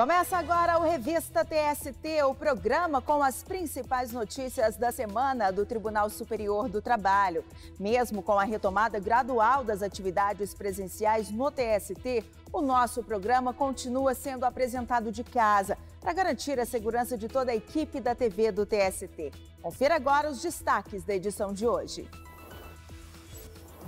Começa agora o Revista TST, o programa com as principais notícias da semana do Tribunal Superior do Trabalho. Mesmo com a retomada gradual das atividades presenciais no TST, o nosso programa continua sendo apresentado de casa para garantir a segurança de toda a equipe da TV do TST. Confira agora os destaques da edição de hoje.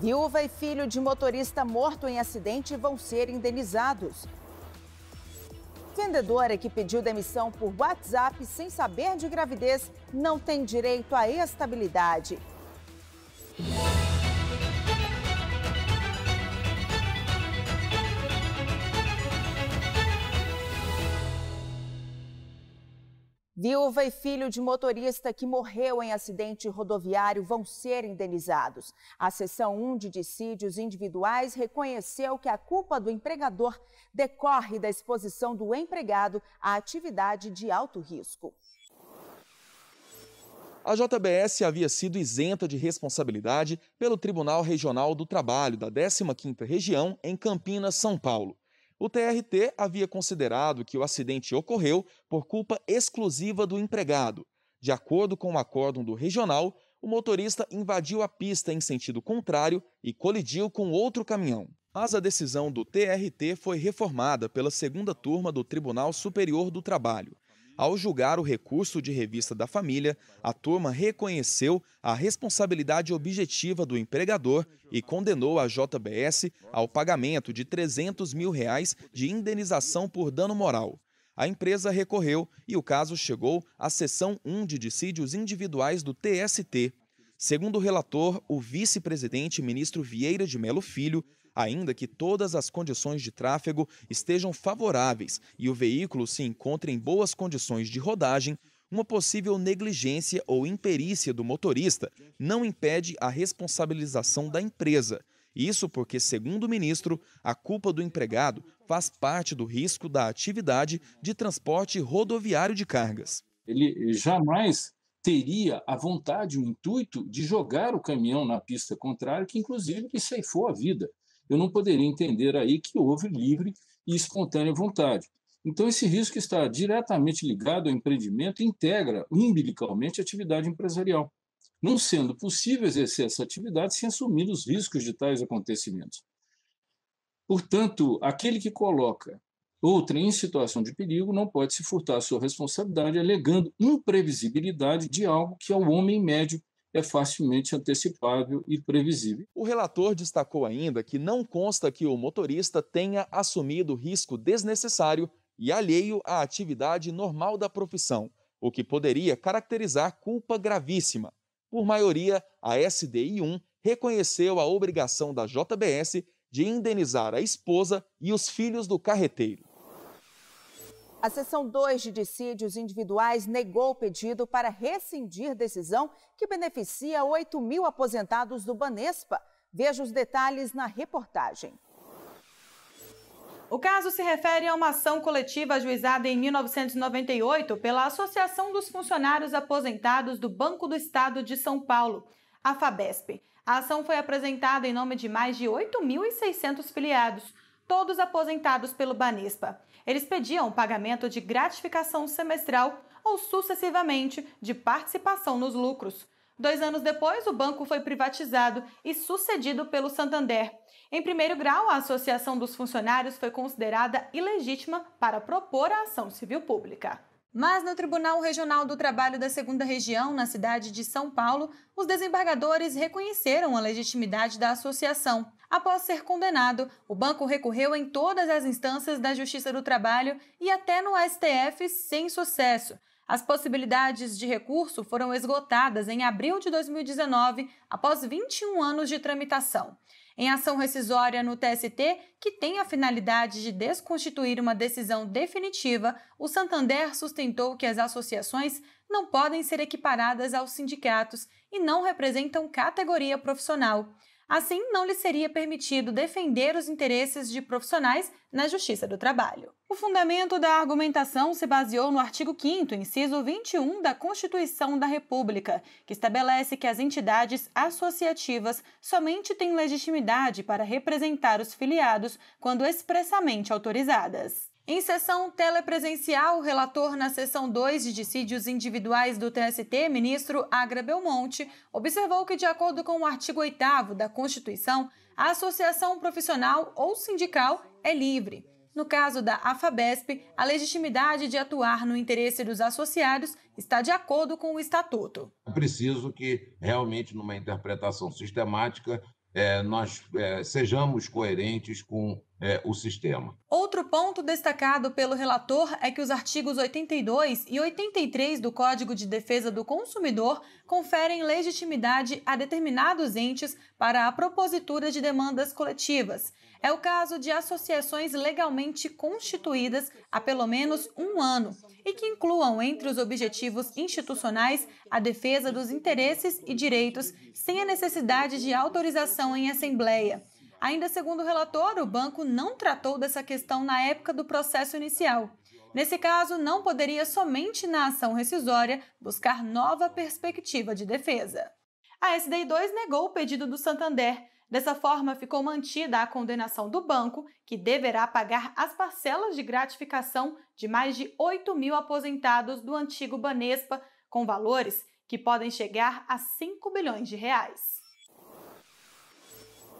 Viúva e filho de motorista morto em acidente vão ser indenizados vendedora é que pediu demissão por WhatsApp sem saber de gravidez não tem direito à estabilidade. Viúva e filho de motorista que morreu em acidente rodoviário vão ser indenizados. A seção 1 de dissídios individuais reconheceu que a culpa do empregador decorre da exposição do empregado à atividade de alto risco. A JBS havia sido isenta de responsabilidade pelo Tribunal Regional do Trabalho da 15ª Região em Campinas, São Paulo. O TRT havia considerado que o acidente ocorreu por culpa exclusiva do empregado. De acordo com o acórdão do regional, o motorista invadiu a pista em sentido contrário e colidiu com outro caminhão. Mas a decisão do TRT foi reformada pela segunda turma do Tribunal Superior do Trabalho. Ao julgar o recurso de revista da família, a turma reconheceu a responsabilidade objetiva do empregador e condenou a JBS ao pagamento de 300 mil reais de indenização por dano moral. A empresa recorreu e o caso chegou à sessão 1 de Dissídios Individuais do TST. Segundo o relator, o vice-presidente ministro Vieira de Melo Filho, ainda que todas as condições de tráfego estejam favoráveis e o veículo se encontre em boas condições de rodagem, uma possível negligência ou imperícia do motorista não impede a responsabilização da empresa. Isso porque, segundo o ministro, a culpa do empregado faz parte do risco da atividade de transporte rodoviário de cargas. Ele jamais teria a vontade, o intuito de jogar o caminhão na pista contrária, que inclusive lhe ceifou a vida eu não poderia entender aí que houve livre e espontânea vontade. Então, esse risco está diretamente ligado ao empreendimento e integra umbilicalmente a atividade empresarial, não sendo possível exercer essa atividade sem assumir os riscos de tais acontecimentos. Portanto, aquele que coloca outra em situação de perigo não pode se furtar à sua responsabilidade alegando imprevisibilidade de algo que ao é homem médio é facilmente antecipável e previsível. O relator destacou ainda que não consta que o motorista tenha assumido risco desnecessário e alheio à atividade normal da profissão, o que poderia caracterizar culpa gravíssima. Por maioria, a SDI1 reconheceu a obrigação da JBS de indenizar a esposa e os filhos do carreteiro. A sessão 2 de dissídios individuais negou o pedido para rescindir decisão que beneficia 8 mil aposentados do Banespa. Veja os detalhes na reportagem. O caso se refere a uma ação coletiva ajuizada em 1998 pela Associação dos Funcionários Aposentados do Banco do Estado de São Paulo, a FABESP. A ação foi apresentada em nome de mais de 8.600 filiados, todos aposentados pelo Banespa. Eles pediam o pagamento de gratificação semestral ou sucessivamente de participação nos lucros. Dois anos depois, o banco foi privatizado e sucedido pelo Santander. Em primeiro grau, a Associação dos Funcionários foi considerada ilegítima para propor a ação civil pública. Mas no Tribunal Regional do Trabalho da Segunda Região, na cidade de São Paulo, os desembargadores reconheceram a legitimidade da associação. Após ser condenado, o banco recorreu em todas as instâncias da Justiça do Trabalho e até no STF sem sucesso. As possibilidades de recurso foram esgotadas em abril de 2019, após 21 anos de tramitação em ação rescisória no TST que tem a finalidade de desconstituir uma decisão definitiva, o Santander sustentou que as associações não podem ser equiparadas aos sindicatos e não representam categoria profissional. Assim, não lhe seria permitido defender os interesses de profissionais na Justiça do Trabalho. O fundamento da argumentação se baseou no artigo 5, inciso 21 da Constituição da República, que estabelece que as entidades associativas somente têm legitimidade para representar os filiados quando expressamente autorizadas. Em sessão telepresencial, o relator na sessão 2 de dissídios individuais do TST, ministro Agra Belmonte, observou que, de acordo com o artigo 8 da Constituição, a associação profissional ou sindical é livre. No caso da AFABESP, a legitimidade de atuar no interesse dos associados está de acordo com o estatuto. É preciso que, realmente, numa interpretação sistemática, é, nós é, sejamos coerentes com é, o sistema. Outro ponto destacado pelo relator é que os artigos 82 e 83 do Código de Defesa do Consumidor conferem legitimidade a determinados entes para a propositura de demandas coletivas. É o caso de associações legalmente constituídas há pelo menos um ano e que incluam entre os objetivos institucionais a defesa dos interesses e direitos sem a necessidade de autorização em assembleia. Ainda segundo o relator, o banco não tratou dessa questão na época do processo inicial. Nesse caso, não poderia somente na ação rescisória buscar nova perspectiva de defesa. A SDI 2 negou o pedido do Santander, Dessa forma, ficou mantida a condenação do banco, que deverá pagar as parcelas de gratificação de mais de 8 mil aposentados do antigo Banespa, com valores que podem chegar a 5 bilhões de reais.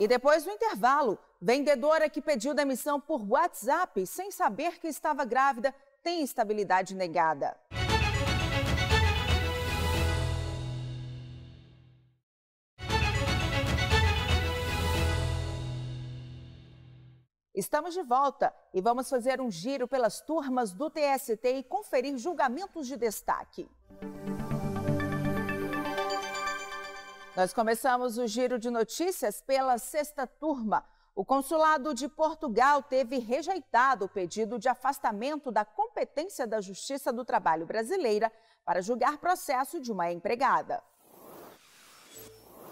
E depois do intervalo, vendedora é que pediu demissão por WhatsApp sem saber que estava grávida tem estabilidade negada. Estamos de volta e vamos fazer um giro pelas turmas do TST e conferir julgamentos de destaque. Nós começamos o giro de notícias pela sexta turma. O consulado de Portugal teve rejeitado o pedido de afastamento da competência da Justiça do Trabalho brasileira para julgar processo de uma empregada.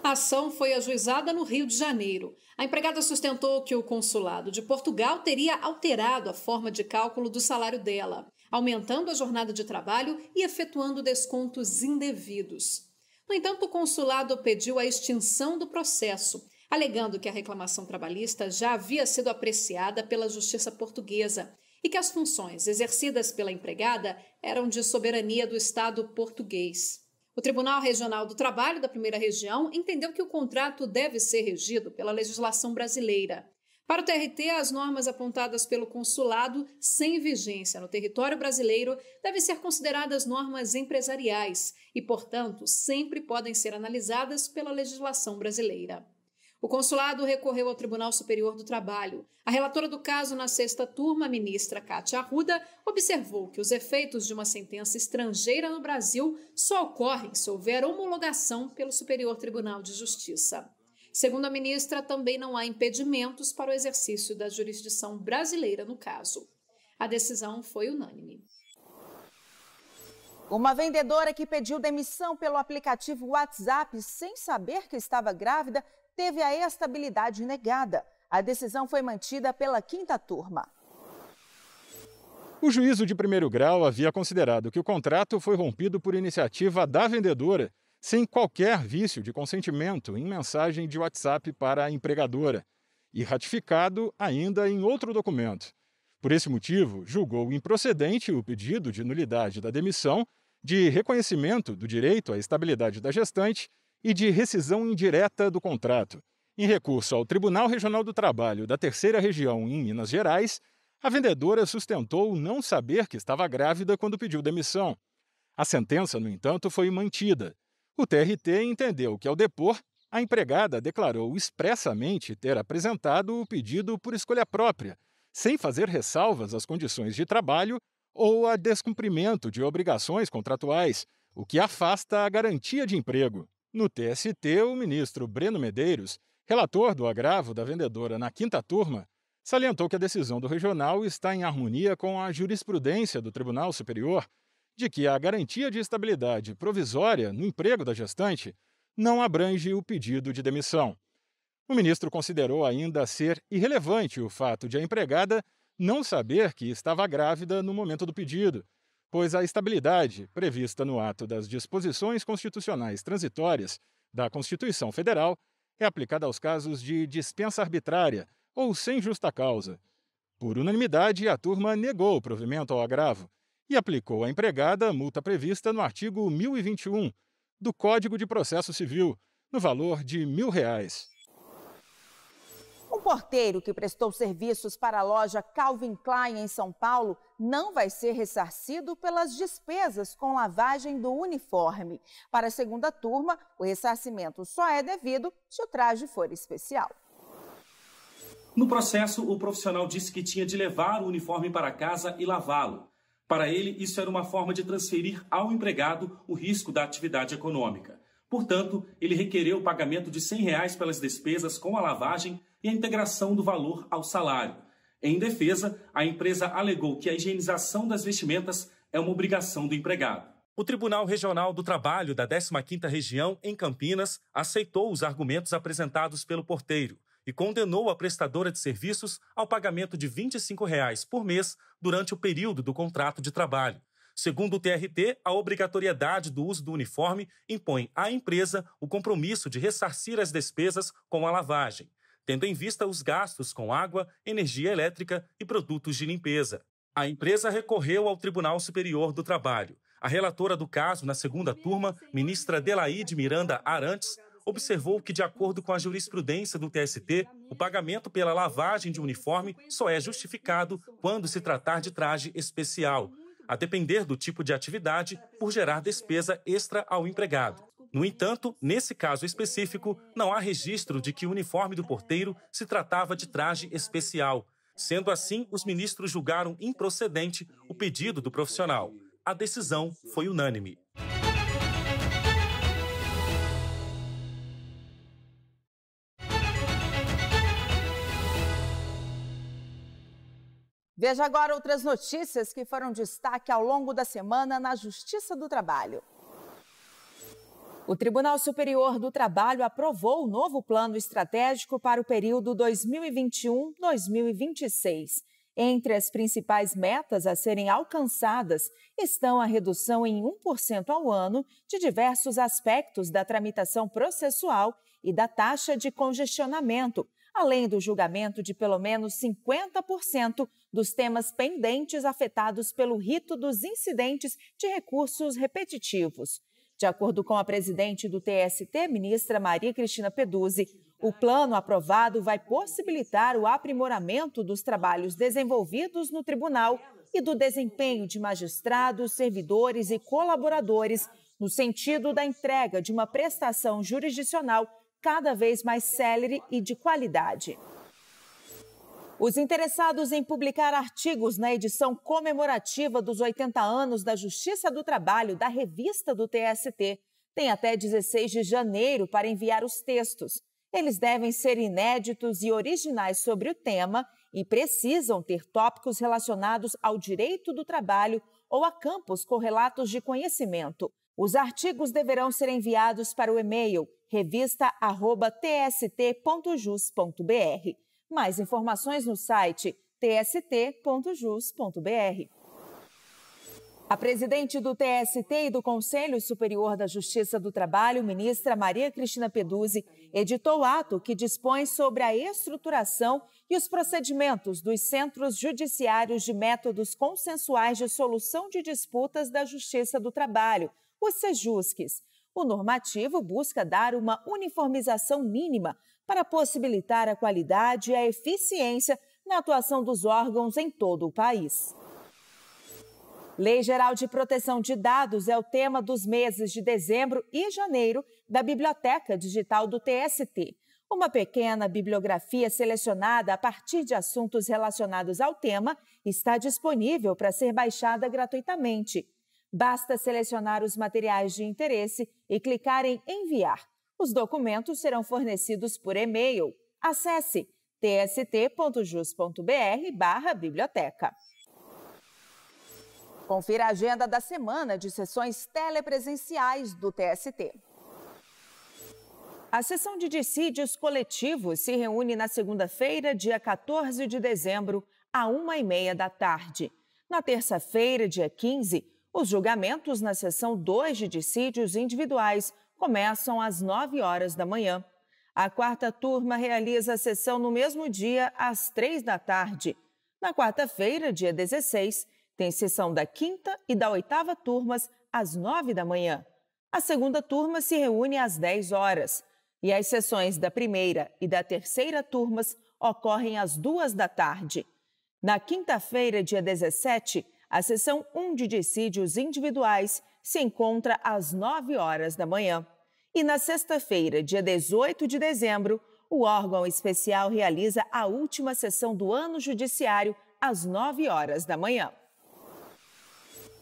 A ação foi ajuizada no Rio de Janeiro. A empregada sustentou que o consulado de Portugal teria alterado a forma de cálculo do salário dela, aumentando a jornada de trabalho e efetuando descontos indevidos. No entanto, o consulado pediu a extinção do processo, alegando que a reclamação trabalhista já havia sido apreciada pela justiça portuguesa e que as funções exercidas pela empregada eram de soberania do Estado português. O Tribunal Regional do Trabalho da Primeira Região entendeu que o contrato deve ser regido pela legislação brasileira. Para o TRT, as normas apontadas pelo consulado sem vigência no território brasileiro devem ser consideradas normas empresariais e, portanto, sempre podem ser analisadas pela legislação brasileira. O consulado recorreu ao Tribunal Superior do Trabalho. A relatora do caso na sexta turma, ministra Cátia Arruda, observou que os efeitos de uma sentença estrangeira no Brasil só ocorrem se houver homologação pelo Superior Tribunal de Justiça. Segundo a ministra, também não há impedimentos para o exercício da jurisdição brasileira no caso. A decisão foi unânime. Uma vendedora que pediu demissão pelo aplicativo WhatsApp sem saber que estava grávida teve a estabilidade negada. A decisão foi mantida pela quinta turma. O juízo de primeiro grau havia considerado que o contrato foi rompido por iniciativa da vendedora, sem qualquer vício de consentimento em mensagem de WhatsApp para a empregadora, e ratificado ainda em outro documento. Por esse motivo, julgou improcedente o pedido de nulidade da demissão, de reconhecimento do direito à estabilidade da gestante e de rescisão indireta do contrato. Em recurso ao Tribunal Regional do Trabalho da Terceira Região em Minas Gerais, a vendedora sustentou não saber que estava grávida quando pediu demissão. A sentença, no entanto, foi mantida. O TRT entendeu que, ao depor, a empregada declarou expressamente ter apresentado o pedido por escolha própria, sem fazer ressalvas às condições de trabalho ou a descumprimento de obrigações contratuais, o que afasta a garantia de emprego. No TST, o ministro Breno Medeiros, relator do agravo da vendedora na quinta turma, salientou que a decisão do regional está em harmonia com a jurisprudência do Tribunal Superior de que a garantia de estabilidade provisória no emprego da gestante não abrange o pedido de demissão. O ministro considerou ainda ser irrelevante o fato de a empregada não saber que estava grávida no momento do pedido pois a estabilidade prevista no ato das disposições constitucionais transitórias da Constituição Federal é aplicada aos casos de dispensa arbitrária ou sem justa causa. Por unanimidade, a turma negou o provimento ao agravo e aplicou à empregada a multa prevista no artigo 1021 do Código de Processo Civil, no valor de R$ 1.000 porteiro que prestou serviços para a loja Calvin Klein em São Paulo não vai ser ressarcido pelas despesas com lavagem do uniforme. Para a segunda turma, o ressarcimento só é devido se o traje for especial. No processo, o profissional disse que tinha de levar o uniforme para casa e lavá-lo. Para ele, isso era uma forma de transferir ao empregado o risco da atividade econômica. Portanto, ele requereu o pagamento de R$ 100 pelas despesas com a lavagem e a integração do valor ao salário. Em defesa, a empresa alegou que a higienização das vestimentas é uma obrigação do empregado. O Tribunal Regional do Trabalho da 15ª Região, em Campinas, aceitou os argumentos apresentados pelo porteiro e condenou a prestadora de serviços ao pagamento de R$ 25 por mês durante o período do contrato de trabalho. Segundo o TRT, a obrigatoriedade do uso do uniforme impõe à empresa o compromisso de ressarcir as despesas com a lavagem tendo em vista os gastos com água, energia elétrica e produtos de limpeza. A empresa recorreu ao Tribunal Superior do Trabalho. A relatora do caso na segunda turma, ministra Delaide Miranda Arantes, observou que, de acordo com a jurisprudência do TST, o pagamento pela lavagem de uniforme só é justificado quando se tratar de traje especial, é a depender do tipo de atividade, por gerar despesa né? extra ao empregado. No entanto, nesse caso específico, não há registro de que o uniforme do porteiro se tratava de traje especial. Sendo assim, os ministros julgaram improcedente o pedido do profissional. A decisão foi unânime. Veja agora outras notícias que foram destaque ao longo da semana na Justiça do Trabalho. O Tribunal Superior do Trabalho aprovou o novo plano estratégico para o período 2021-2026. Entre as principais metas a serem alcançadas estão a redução em 1% ao ano de diversos aspectos da tramitação processual e da taxa de congestionamento, além do julgamento de pelo menos 50% dos temas pendentes afetados pelo rito dos incidentes de recursos repetitivos. De acordo com a presidente do TST, ministra Maria Cristina Peduzzi, o plano aprovado vai possibilitar o aprimoramento dos trabalhos desenvolvidos no tribunal e do desempenho de magistrados, servidores e colaboradores, no sentido da entrega de uma prestação jurisdicional cada vez mais célere e de qualidade. Os interessados em publicar artigos na edição comemorativa dos 80 anos da Justiça do Trabalho da revista do TST têm até 16 de janeiro para enviar os textos. Eles devem ser inéditos e originais sobre o tema e precisam ter tópicos relacionados ao direito do trabalho ou a campos correlatos de conhecimento. Os artigos deverão ser enviados para o e-mail revista@tst.jus.br. Mais informações no site tst.jus.br. A presidente do TST e do Conselho Superior da Justiça do Trabalho, ministra Maria Cristina Peduzzi, editou ato que dispõe sobre a estruturação e os procedimentos dos centros judiciários de métodos consensuais de solução de disputas da Justiça do Trabalho, os SEJUSCs. O normativo busca dar uma uniformização mínima para possibilitar a qualidade e a eficiência na atuação dos órgãos em todo o país. Lei Geral de Proteção de Dados é o tema dos meses de dezembro e janeiro da Biblioteca Digital do TST. Uma pequena bibliografia selecionada a partir de assuntos relacionados ao tema está disponível para ser baixada gratuitamente. Basta selecionar os materiais de interesse e clicar em Enviar. Os documentos serão fornecidos por e-mail. Acesse tst.jus.br/biblioteca. Confira a agenda da semana de sessões telepresenciais do TST. A sessão de dissídios coletivos se reúne na segunda-feira, dia 14 de dezembro, a uma e meia da tarde. Na terça-feira, dia 15, os julgamentos na sessão 2 de dissídios individuais começam às 9 horas da manhã. A quarta turma realiza a sessão no mesmo dia, às 3 da tarde. Na quarta-feira, dia 16, tem sessão da quinta e da oitava turmas às 9 da manhã. A segunda turma se reúne às 10 horas e as sessões da primeira e da terceira turmas ocorrem às 2 da tarde. Na quinta-feira, dia 17, a sessão 1 de dissídios individuais se encontra às 9 horas da manhã. E na sexta-feira, dia 18 de dezembro, o órgão especial realiza a última sessão do ano judiciário às 9 horas da manhã.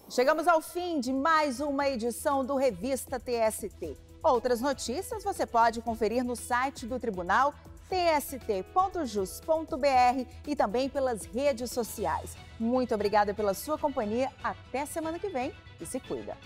Chegamos ao fim de mais uma edição do Revista TST. Outras notícias você pode conferir no site do tribunal tst.jus.br e também pelas redes sociais. Muito obrigada pela sua companhia. Até semana que vem e se cuida.